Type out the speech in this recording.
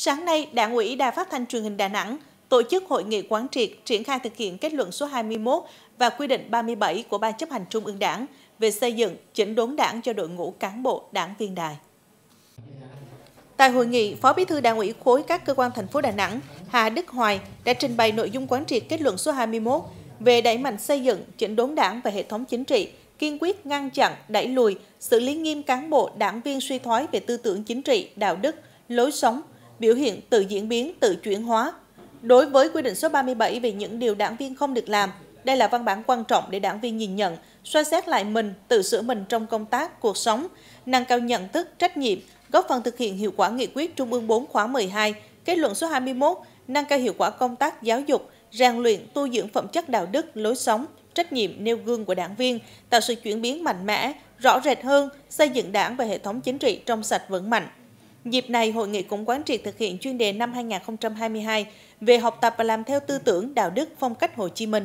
Sáng nay, Đảng ủy Đài Phát thanh Truyền hình Đà Nẵng tổ chức hội nghị quán triệt triển khai thực hiện kết luận số 21 và quy định 37 của Ban chấp hành Trung ương Đảng về xây dựng, chỉnh đốn đảng cho đội ngũ cán bộ đảng viên đài. Tại hội nghị, Phó Bí thư Đảng ủy khối các cơ quan thành phố Đà Nẵng Hà Đức Hoài đã trình bày nội dung quán triệt kết luận số 21 về đẩy mạnh xây dựng, chỉnh đốn đảng và hệ thống chính trị, kiên quyết ngăn chặn, đẩy lùi, xử lý nghiêm cán bộ, đảng viên suy thoái về tư tưởng chính trị, đạo đức, lối sống, biểu hiện tự diễn biến, tự chuyển hóa. Đối với quy định số 37 về những điều đảng viên không được làm, đây là văn bản quan trọng để đảng viên nhìn nhận, soi xét lại mình, tự sửa mình trong công tác, cuộc sống, nâng cao nhận thức, trách nhiệm, góp phần thực hiện hiệu quả nghị quyết Trung ương 4 khóa 12, kết luận số 21, nâng cao hiệu quả công tác giáo dục, rèn luyện tu dưỡng phẩm chất đạo đức, lối sống, trách nhiệm nêu gương của đảng viên, tạo sự chuyển biến mạnh mẽ, rõ rệt hơn, xây dựng đảng và hệ thống chính trị trong sạch vững mạnh. Dịp này, hội nghị cũng quán triệt thực hiện chuyên đề năm 2022 về học tập và làm theo tư tưởng đạo đức phong cách Hồ Chí Minh.